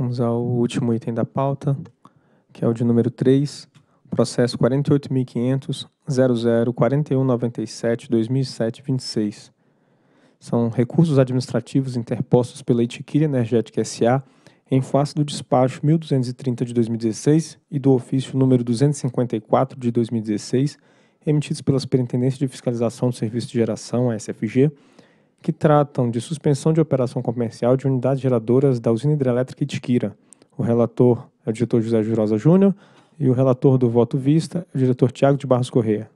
Vamos ao último item da pauta, que é o de número 3, processo 48.500.00.41.97.2007.26. São recursos administrativos interpostos pela Itiquira Energética S.A. em face do despacho 1230 de 2016 e do ofício número 254 de 2016, emitidos pela Superintendência de Fiscalização do Serviço de Geração, a SFG, que tratam de suspensão de operação comercial de unidades geradoras da usina hidrelétrica Itiquira. O relator é o diretor José Jurosa Júnior e o relator do voto vista é o diretor Tiago de Barros Correia.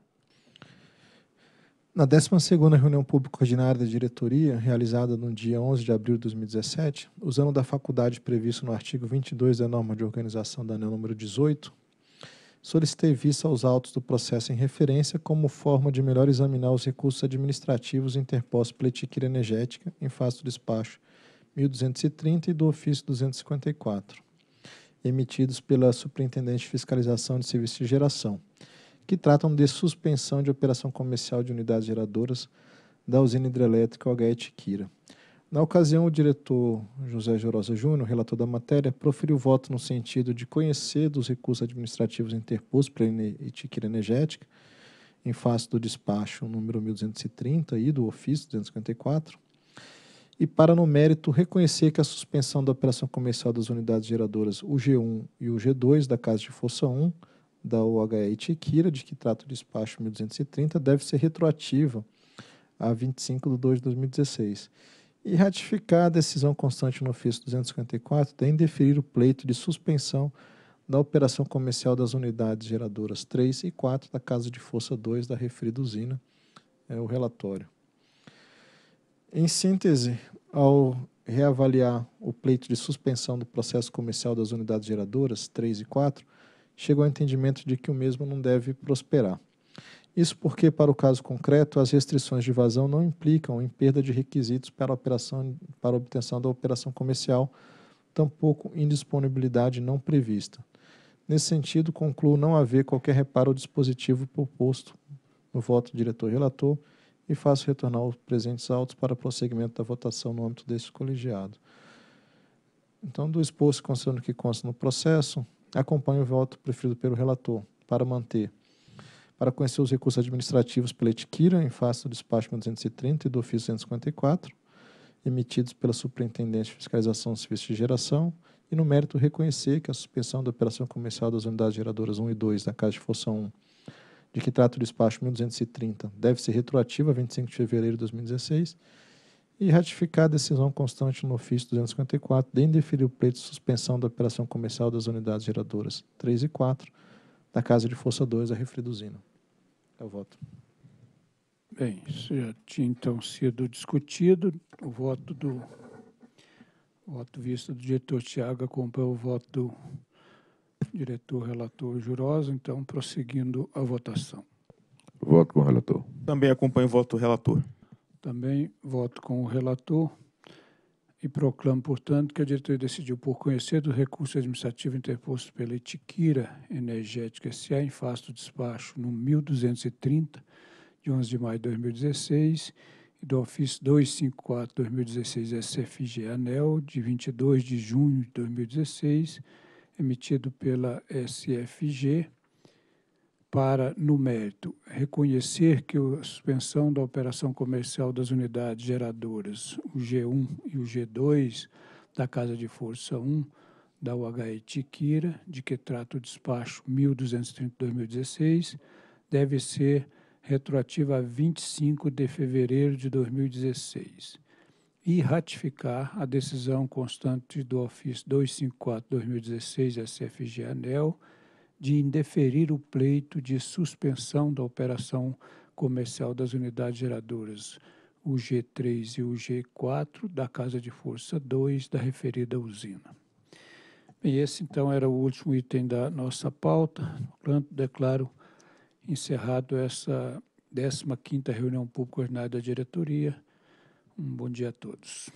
Na 12ª reunião pública ordinária da diretoria, realizada no dia 11 de abril de 2017, usando da faculdade prevista no artigo 22 da norma de organização da ANEL número 18, solicitei vista aos autos do processo em referência como forma de melhor examinar os recursos administrativos interpostos pela Etiquira Energética em face do despacho 1230 e do ofício 254, emitidos pela Superintendente de Fiscalização de Serviços de Geração, que tratam de suspensão de operação comercial de unidades geradoras da usina hidrelétrica OH Etiquira na ocasião, o diretor José Jorosa Júnior, relator da matéria, proferiu voto no sentido de conhecer dos recursos administrativos interpostos pela Etiquira Energética, em face do despacho número 1230 e do ofício 254, e para, no mérito, reconhecer que a suspensão da operação comercial das unidades geradoras UG1 e UG2 da Casa de Força 1 da OHE Itiquira, de que trata o despacho 1230, deve ser retroativa a 25 de 2 de 2016 e ratificar a decisão constante no ofício 254 de indeferir o pleito de suspensão da operação comercial das unidades geradoras 3 e 4 da Casa de Força 2 da referida usina, é o relatório. Em síntese, ao reavaliar o pleito de suspensão do processo comercial das unidades geradoras 3 e 4, chegou ao entendimento de que o mesmo não deve prosperar. Isso porque, para o caso concreto, as restrições de vazão não implicam em perda de requisitos para, operação, para obtenção da operação comercial, tampouco indisponibilidade não prevista. Nesse sentido, concluo não haver qualquer reparo ao dispositivo proposto no voto do diretor-relator e faço retornar os presentes autos para prosseguimento da votação no âmbito deste colegiado. Então, do exposto considerando que consta no processo, acompanho o voto preferido pelo relator para manter para conhecer os recursos administrativos pela etiquira em face do despacho 1230 e do ofício 154, emitidos pela Superintendente de Fiscalização do Serviço de Geração, e no mérito reconhecer que a suspensão da operação comercial das unidades geradoras 1 e 2 da Caixa de Força 1, de que trata o despacho 1230, deve ser retroativa a 25 de fevereiro de 2016, e ratificar a decisão constante no ofício 254 de indeferir o pleito de suspensão da operação comercial das unidades geradoras 3 e 4, da Casa de Força 2, a Refreduzina. Eu voto. Bem, isso já tinha então sido discutido. O voto do o voto visto do diretor Tiago acompanha o voto do diretor relator Jurosa, então prosseguindo a votação. Voto com o relator. Também acompanho o voto do relator. Também voto com o relator e proclamo, portanto, que a diretoria decidiu por conhecer do recurso administrativo interposto pela Etiquira Energética S.A. em face do despacho no 1230, de 11 de maio de 2016, e do ofício 254-2016 SFG ANEL, de 22 de junho de 2016, emitido pela SFG, para, no mérito, reconhecer que a suspensão da operação comercial das unidades geradoras, o G1 e o G2 da Casa de Força 1 da UHE Tiquira, de que trata o despacho 1230-2016, deve ser retroativa a 25 de fevereiro de 2016 e ratificar a decisão constante do ofício 254-2016 SFG ANEL, de indeferir o pleito de suspensão da operação comercial das unidades geradoras, o G3 e o G4 da Casa de Força 2 da referida usina. E esse então era o último item da nossa pauta. Portanto, declaro encerrado essa 15ª reunião pública ordinária da diretoria. Um bom dia a todos.